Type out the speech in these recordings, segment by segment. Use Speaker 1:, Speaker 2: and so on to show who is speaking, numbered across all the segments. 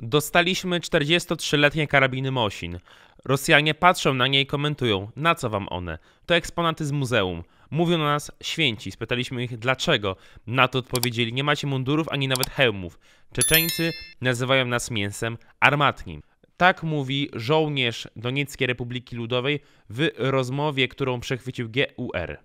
Speaker 1: Dostaliśmy 43-letnie karabiny Mosin. Rosjanie patrzą na nie i komentują, na co wam one? To eksponaty z muzeum. Mówią na nas święci. Spytaliśmy ich dlaczego. Na to odpowiedzieli, nie macie mundurów ani nawet hełmów. Czeczeńcy nazywają nas mięsem armatnim. Tak mówi żołnierz Donieckiej Republiki Ludowej w rozmowie, którą przechwycił GUR.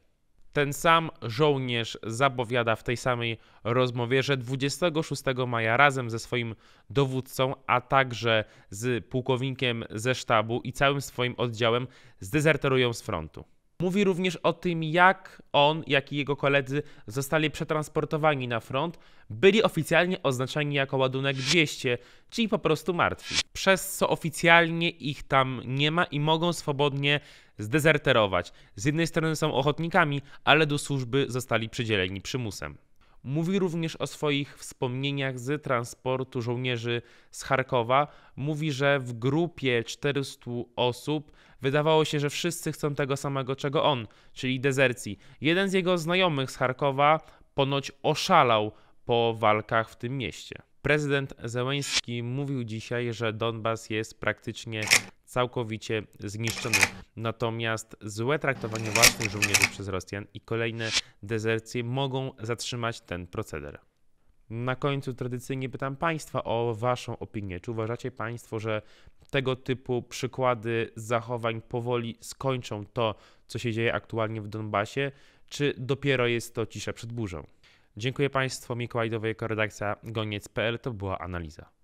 Speaker 1: Ten sam żołnierz zapowiada w tej samej rozmowie, że 26 maja razem ze swoim dowódcą, a także z pułkownikiem ze sztabu i całym swoim oddziałem zdezerterują z frontu. Mówi również o tym, jak on, jak i jego koledzy zostali przetransportowani na front, byli oficjalnie oznaczani jako ładunek 200, czyli po prostu martwi. Przez co oficjalnie ich tam nie ma i mogą swobodnie zdezerterować. Z jednej strony są ochotnikami, ale do służby zostali przydzieleni przymusem. Mówi również o swoich wspomnieniach z transportu żołnierzy z Charkowa. Mówi, że w grupie 400 osób wydawało się, że wszyscy chcą tego samego czego on, czyli dezercji. Jeden z jego znajomych z Charkowa ponoć oszalał po walkach w tym mieście. Prezydent Zełęński mówił dzisiaj, że Donbas jest praktycznie całkowicie zniszczony. Natomiast złe traktowanie własnych żołnierzy przez Rosjan i kolejne dezercje mogą zatrzymać ten proceder. Na końcu tradycyjnie pytam Państwa o Waszą opinię. Czy uważacie Państwo, że tego typu przykłady zachowań powoli skończą to, co się dzieje aktualnie w Donbasie, czy dopiero jest to cisza przed burzą? Dziękuję Państwu, Mikołajdowa jako redakcja goniec.pl to była analiza.